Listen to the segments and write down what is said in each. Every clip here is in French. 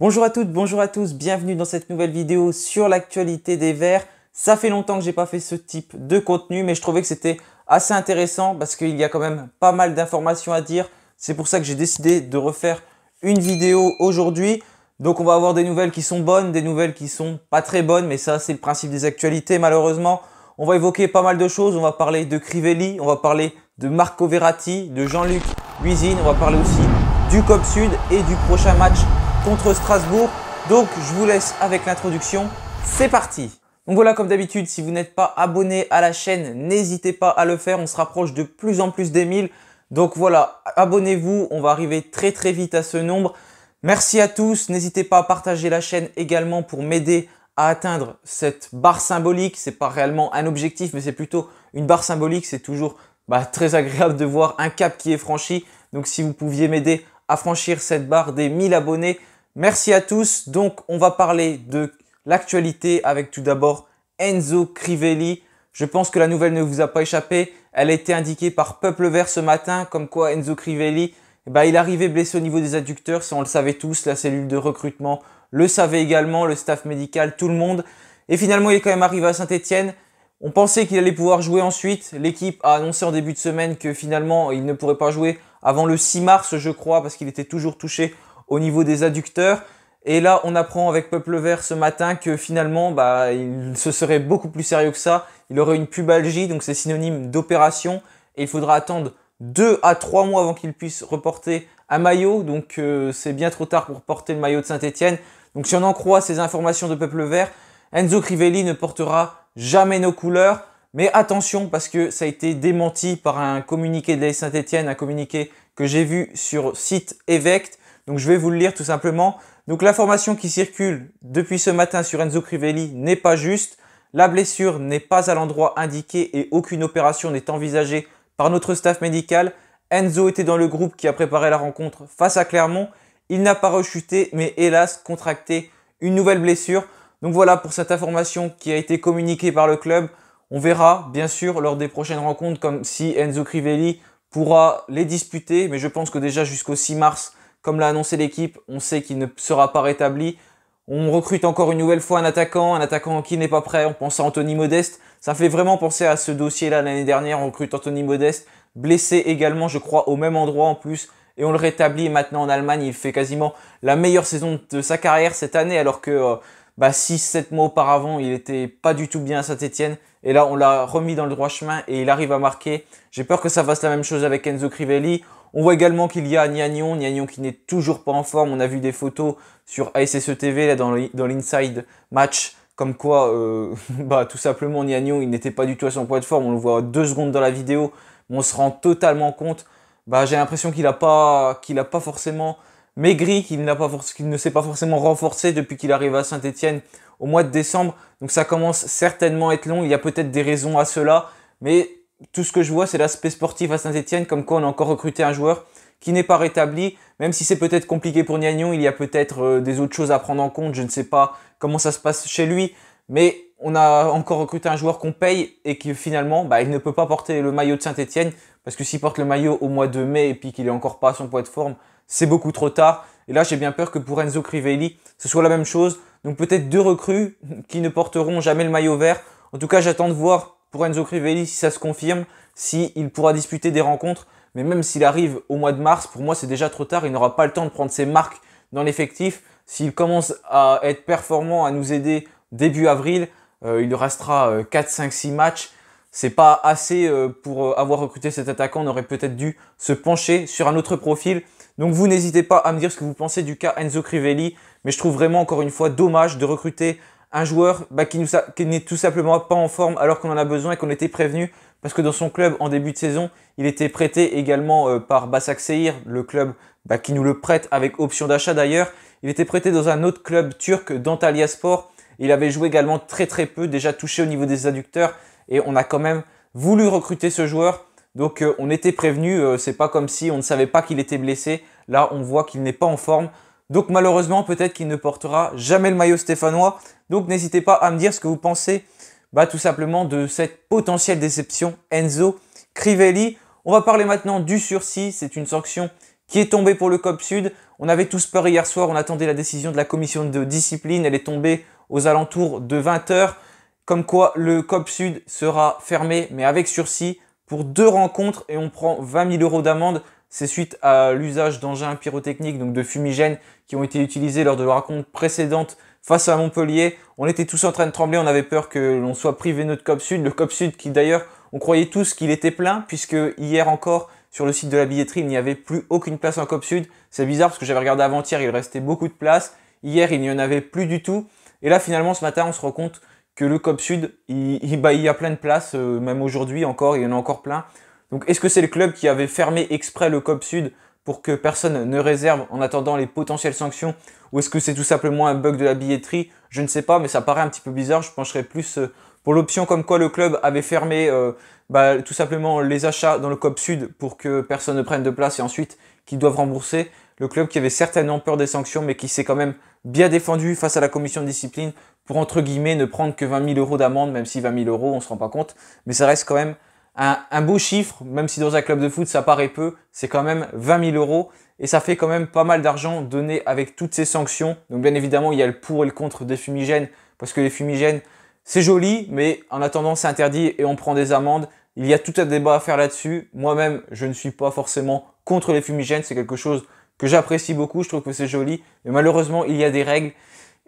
Bonjour à toutes, bonjour à tous, bienvenue dans cette nouvelle vidéo sur l'actualité des Verts. Ça fait longtemps que j'ai pas fait ce type de contenu, mais je trouvais que c'était assez intéressant parce qu'il y a quand même pas mal d'informations à dire. C'est pour ça que j'ai décidé de refaire une vidéo aujourd'hui. Donc on va avoir des nouvelles qui sont bonnes, des nouvelles qui sont pas très bonnes, mais ça c'est le principe des actualités malheureusement. On va évoquer pas mal de choses, on va parler de Crivelli, on va parler de Marco Verratti, de Jean-Luc Luisine, on va parler aussi du COP Sud et du prochain match contre Strasbourg. Donc je vous laisse avec l'introduction. C'est parti donc voilà, comme d'habitude, si vous n'êtes pas abonné à la chaîne, n'hésitez pas à le faire. On se rapproche de plus en plus des 1000. Donc voilà, abonnez-vous. On va arriver très très vite à ce nombre. Merci à tous. N'hésitez pas à partager la chaîne également pour m'aider à atteindre cette barre symbolique. C'est pas réellement un objectif, mais c'est plutôt une barre symbolique. C'est toujours bah, très agréable de voir un cap qui est franchi. Donc si vous pouviez m'aider à franchir cette barre des 1000 abonnés, Merci à tous. Donc, on va parler de l'actualité avec tout d'abord Enzo Crivelli. Je pense que la nouvelle ne vous a pas échappé. Elle a été indiquée par Peuple Vert ce matin, comme quoi Enzo Crivelli, eh ben, il arrivait blessé au niveau des adducteurs. Ça, on le savait tous. La cellule de recrutement le savait également, le staff médical, tout le monde. Et finalement, il est quand même arrivé à Saint-Etienne. On pensait qu'il allait pouvoir jouer ensuite. L'équipe a annoncé en début de semaine que finalement, il ne pourrait pas jouer avant le 6 mars, je crois, parce qu'il était toujours touché au niveau des adducteurs. Et là, on apprend avec Peuple Vert ce matin que finalement, bah, il se serait beaucoup plus sérieux que ça. Il aurait une pubalgie, donc c'est synonyme d'opération. Et il faudra attendre 2 à 3 mois avant qu'il puisse reporter un maillot. Donc euh, c'est bien trop tard pour porter le maillot de Saint-Etienne. Donc si on en croit ces informations de Peuple Vert, Enzo Crivelli ne portera jamais nos couleurs. Mais attention parce que ça a été démenti par un communiqué de Saint-Etienne, un communiqué que j'ai vu sur site Evect donc je vais vous le lire tout simplement. Donc l'information qui circule depuis ce matin sur Enzo Crivelli n'est pas juste. La blessure n'est pas à l'endroit indiqué et aucune opération n'est envisagée par notre staff médical. Enzo était dans le groupe qui a préparé la rencontre face à Clermont. Il n'a pas rechuté mais hélas contracté une nouvelle blessure. Donc voilà pour cette information qui a été communiquée par le club. On verra bien sûr lors des prochaines rencontres comme si Enzo Crivelli pourra les disputer, mais je pense que déjà jusqu'au 6 mars, comme l'a annoncé l'équipe, on sait qu'il ne sera pas rétabli. On recrute encore une nouvelle fois un attaquant, un attaquant qui n'est pas prêt. On pense à Anthony Modeste. Ça fait vraiment penser à ce dossier-là l'année dernière. On recrute Anthony Modeste, blessé également, je crois, au même endroit en plus. Et on le rétablit maintenant en Allemagne. Il fait quasiment la meilleure saison de sa carrière cette année, alors que 6-7 euh, bah, mois auparavant, il n'était pas du tout bien à Saint-Etienne. Et là, on l'a remis dans le droit chemin et il arrive à marquer. J'ai peur que ça fasse la même chose avec Enzo Crivelli. On voit également qu'il y a Niagnon, Niagnon qui n'est toujours pas en forme. On a vu des photos sur ASSE TV là, dans l'inside match comme quoi, euh, bah, tout simplement, Niagnon, il n'était pas du tout à son point de forme. On le voit deux secondes dans la vidéo, mais on se rend totalement compte. Bah, j'ai l'impression qu'il n'a pas, qu'il a pas forcément maigri, qu'il n'a ne s'est pas forcément renforcé depuis qu'il arrive à saint etienne au mois de décembre. Donc ça commence certainement à être long. Il y a peut-être des raisons à cela, mais tout ce que je vois, c'est l'aspect sportif à Saint-Etienne, comme quoi on a encore recruté un joueur qui n'est pas rétabli, même si c'est peut-être compliqué pour Niagnon, il y a peut-être euh, des autres choses à prendre en compte, je ne sais pas comment ça se passe chez lui, mais on a encore recruté un joueur qu'on paye et qui finalement, bah, il ne peut pas porter le maillot de Saint-Etienne, parce que s'il porte le maillot au mois de mai et puis qu'il n'est encore pas à son point de forme, c'est beaucoup trop tard. Et là, j'ai bien peur que pour Enzo Crivelli, ce soit la même chose. Donc peut-être deux recrues qui ne porteront jamais le maillot vert. En tout cas, j'attends de voir pour Enzo Crivelli si ça se confirme, s'il pourra disputer des rencontres. Mais même s'il arrive au mois de mars, pour moi c'est déjà trop tard, il n'aura pas le temps de prendre ses marques dans l'effectif. S'il commence à être performant, à nous aider début avril, euh, il restera 4, 5, 6 matchs. C'est pas assez euh, pour euh, avoir recruté cet attaquant. On aurait peut-être dû se pencher sur un autre profil. Donc vous n'hésitez pas à me dire ce que vous pensez du cas Enzo Crivelli. Mais je trouve vraiment encore une fois dommage de recruter un joueur bah, qui, n'est tout simplement pas en forme alors qu'on en a besoin et qu'on était prévenu parce que dans son club en début de saison, il était prêté également euh, par Basak Seir, le club bah, qui nous le prête avec option d'achat d'ailleurs. Il était prêté dans un autre club turc, d'Antalya Sport. Il avait joué également très très peu, déjà touché au niveau des adducteurs et on a quand même voulu recruter ce joueur. Donc euh, on était prévenu, euh, c'est pas comme si on ne savait pas qu'il était blessé. Là, on voit qu'il n'est pas en forme. Donc malheureusement, peut-être qu'il ne portera jamais le maillot stéphanois. Donc n'hésitez pas à me dire ce que vous pensez bah, tout simplement de cette potentielle déception Enzo Crivelli. On va parler maintenant du sursis. C'est une sanction qui est tombée pour le COP Sud. On avait tous peur hier soir. On attendait la décision de la commission de discipline. Elle est tombée aux alentours de 20h. Comme quoi, le COP Sud sera fermé, mais avec sursis, pour deux rencontres et on prend 20 000 euros d'amende. C'est suite à l'usage d'engins pyrotechniques, donc de fumigènes, qui ont été utilisés lors de la rencontre précédente face à Montpellier. On était tous en train de trembler, on avait peur que l'on soit privé de notre COP Sud. Le COP Sud qui d'ailleurs, on croyait tous qu'il était plein, puisque hier encore, sur le site de la billetterie, il n'y avait plus aucune place en COP Sud. C'est bizarre parce que j'avais regardé avant-hier, il restait beaucoup de place. Hier, il n'y en avait plus du tout. Et là, finalement, ce matin, on se rend compte que le COP Sud, il, bah, y a plein de places, euh, même aujourd'hui encore, il y en a encore plein. Donc est-ce que c'est le club qui avait fermé exprès le COP Sud pour que personne ne réserve en attendant les potentielles sanctions Ou est-ce que c'est tout simplement un bug de la billetterie Je ne sais pas, mais ça paraît un petit peu bizarre. Je pencherais plus euh, pour l'option comme quoi le club avait fermé euh, bah, tout simplement les achats dans le COP Sud pour que personne ne prenne de place et ensuite qu'ils doivent rembourser. Le club qui avait certainement peur des sanctions mais qui s'est quand même bien défendu face à la commission de discipline pour entre guillemets ne prendre que 20 000 euros d'amende, même si 20 000 euros on se rend pas compte, mais ça reste quand même un, beau chiffre, même si dans un club de foot ça paraît peu, c'est quand même 20 000 euros et ça fait quand même pas mal d'argent donné avec toutes ces sanctions. Donc bien évidemment il y a le pour et le contre des fumigènes parce que les fumigènes c'est joli mais en attendant c'est interdit et on prend des amendes. Il y a tout un débat à faire là-dessus. Moi-même je ne suis pas forcément contre les fumigènes, c'est quelque chose que j'apprécie beaucoup, je trouve que c'est joli mais malheureusement il y a des règles.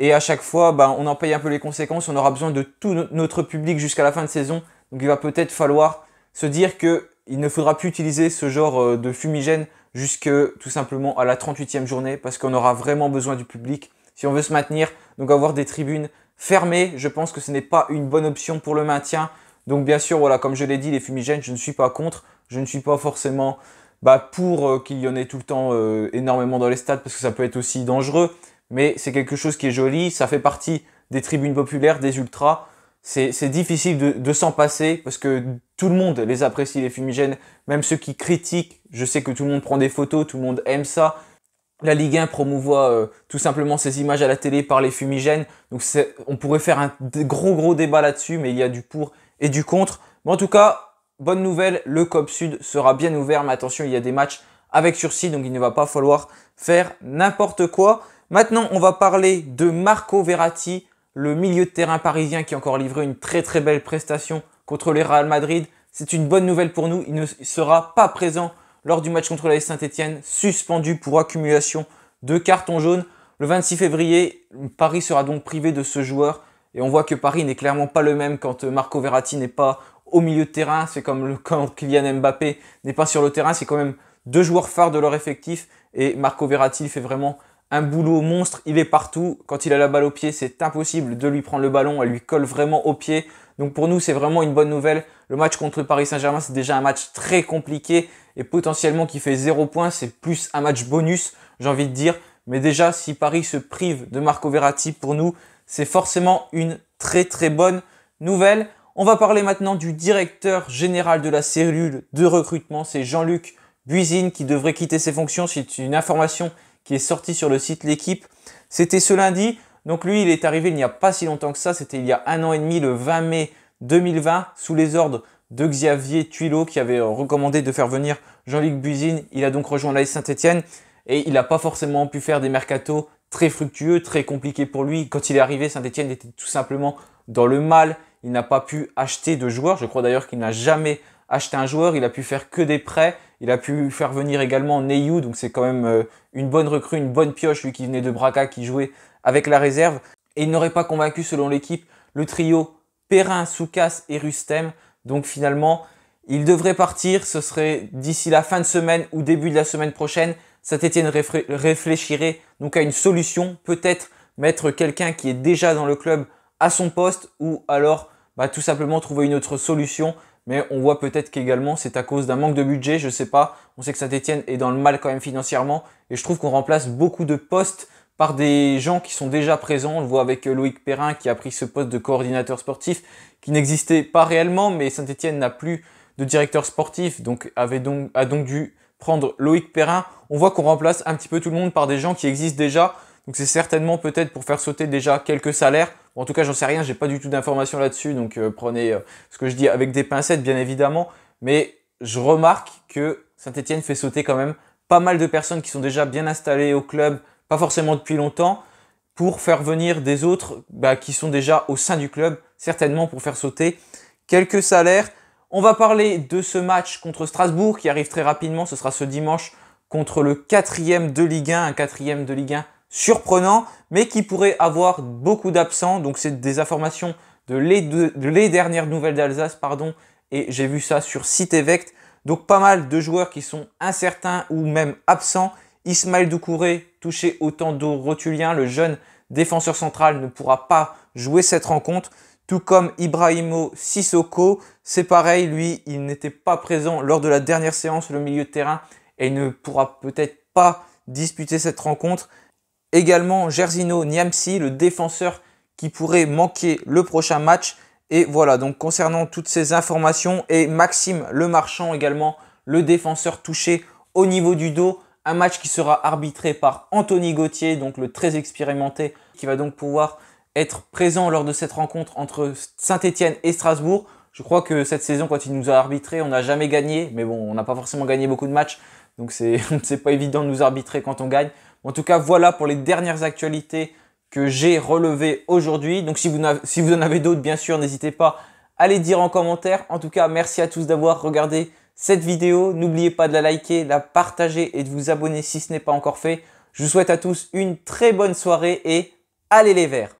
Et à chaque fois, ben, on en paye un peu les conséquences. On aura besoin de tout notre public jusqu'à la fin de saison. Donc il va peut-être falloir se dire qu'il ne faudra plus utiliser ce genre euh, de fumigène jusque tout simplement à la 38e journée parce qu'on aura vraiment besoin du public si on veut se maintenir. Donc avoir des tribunes fermées, je pense que ce n'est pas une bonne option pour le maintien. Donc bien sûr, voilà, comme je l'ai dit, les fumigènes, je ne suis pas contre, je ne suis pas forcément bah, pour euh, qu'il y en ait tout le temps euh, énormément dans les stades parce que ça peut être aussi dangereux. Mais c'est quelque chose qui est joli, ça fait partie des tribunes populaires, des ultras c'est difficile de, s'en passer parce que tout le monde les apprécie, les fumigènes, même ceux qui critiquent. Je sais que tout le monde prend des photos, tout le monde aime ça. La Ligue 1 promouvoit euh, tout simplement ses images à la télé par les fumigènes. Donc on pourrait faire un gros gros débat là-dessus, mais il y a du pour et du contre. Mais en tout cas, bonne nouvelle, le COP Sud sera bien ouvert, mais attention, il y a des matchs avec sursis, donc il ne va pas falloir faire n'importe quoi. Maintenant, on va parler de Marco Verratti, le milieu de terrain parisien qui a encore livré une très très belle prestation contre les Real Madrid. C'est une bonne nouvelle pour nous. Il ne sera pas présent lors du match contre la Saint-Etienne, suspendu pour accumulation de cartons jaunes. Le 26 février, Paris sera donc privé de ce joueur. Et on voit que Paris n'est clairement pas le même quand euh, Marco Verratti n'est pas au milieu de terrain. C'est comme le, quand Kylian Mbappé n'est pas sur le terrain. C'est quand même deux joueurs phares de leur effectif. Et Marco Verratti fait vraiment un boulot monstre, il est partout. Quand il a la balle au pied, c'est impossible de lui prendre le ballon, elle lui colle vraiment au pied. Donc pour nous, c'est vraiment une bonne nouvelle. Le match contre Paris Saint-Germain, c'est déjà un match très compliqué et potentiellement qui fait 0 points, c'est plus un match bonus, j'ai envie de dire. Mais déjà, si Paris se prive de Marco Verratti pour nous, c'est forcément une très très bonne nouvelle. On va parler maintenant du directeur général de la cellule de recrutement, c'est Jean-Luc Buisine qui devrait quitter ses fonctions. C'est une information qui est sorti sur le site L'équipe. C'était ce lundi. Donc lui, il est arrivé il n'y a pas si longtemps que ça. C'était il y a un an et demi, le 20 mai 2020, sous les ordres de Xavier Tuilot qui avait recommandé de faire venir Jean-Luc Buzine. Il a donc rejoint l'AS Saint-Etienne et il n'a pas forcément pu faire des mercatos très fructueux, très compliqués pour lui. Quand il est arrivé, Saint-Etienne était tout simplement dans le mal. Il n'a pas pu acheter de joueurs. Je crois d'ailleurs qu'il n'a jamais acheté un joueur, il a pu faire que des prêts, il a pu faire venir également Neyu, donc c'est quand même euh, une bonne recrue, une bonne pioche, lui qui venait de Braca, qui jouait avec la réserve. Et il n'aurait pas convaincu, selon l'équipe, le trio Perrin, Soukas et Rustem. Donc finalement, il devrait partir, ce serait d'ici la fin de semaine ou début de la semaine prochaine. Saint-Etienne réfléchirait donc à une solution, peut-être mettre quelqu'un qui est déjà dans le club à son poste ou alors bah, tout simplement trouver une autre solution mais on voit peut-être qu'également c'est à cause d'un manque de budget, je sais pas. On sait que Saint-Etienne est dans le mal quand même financièrement et je trouve qu'on remplace beaucoup de postes par des gens qui sont déjà présents. On le voit avec euh, Loïc Perrin qui a pris ce poste de coordinateur sportif qui n'existait pas réellement, mais Saint-Etienne n'a plus de directeur sportif, donc, avait donc a donc dû prendre Loïc Perrin. On voit qu'on remplace un petit peu tout le monde par des gens qui existent déjà. Donc c'est certainement peut-être pour faire sauter déjà quelques salaires en tout cas, j'en sais rien, j'ai pas du tout d'informations là-dessus, donc euh, prenez euh, ce que je dis avec des pincettes, bien évidemment. Mais je remarque que Saint-Etienne fait sauter quand même pas mal de personnes qui sont déjà bien installées au club, pas forcément depuis longtemps, pour faire venir des autres bah, qui sont déjà au sein du club, certainement pour faire sauter quelques salaires. On va parler de ce match contre Strasbourg qui arrive très rapidement, ce sera ce dimanche contre le quatrième de Ligue 1, un quatrième de Ligue 1 surprenant, mais qui pourrait avoir beaucoup d'absents. Donc c'est des informations de les, dernières nouvelles d'Alsace, pardon, et j'ai vu ça sur site Evect. Donc pas mal de joueurs qui sont incertains ou même absents. Ismaël Doucouré, touché au tendon rotulien, le jeune défenseur central ne pourra pas jouer cette rencontre. Tout comme Ibrahimo Sissoko, c'est pareil, lui, il n'était pas présent lors de la dernière séance, le milieu de terrain, et il ne pourra peut-être pas disputer cette rencontre. Également, Gersino Niamsi, le défenseur qui pourrait manquer le prochain match. Et voilà, donc concernant toutes ces informations, et Maxime Le Marchand également, le défenseur touché au niveau du dos, un match qui sera arbitré par Anthony Gauthier, donc le très expérimenté, qui va donc pouvoir être présent lors de cette rencontre entre saint étienne et Strasbourg. Je crois que cette saison, quand il nous a arbitré, on n'a jamais gagné, mais bon, on n'a pas forcément gagné beaucoup de matchs, donc c'est pas évident de nous arbitrer quand on gagne. En tout cas, voilà pour les dernières actualités que j'ai relevées aujourd'hui. Donc si vous, en avez d'autres, bien sûr, n'hésitez pas à les dire en commentaire. En tout cas, merci à tous d'avoir regardé cette vidéo. N'oubliez pas de la liker, la partager et de vous abonner si ce n'est pas encore fait. Je vous souhaite à tous une très bonne soirée et allez les verts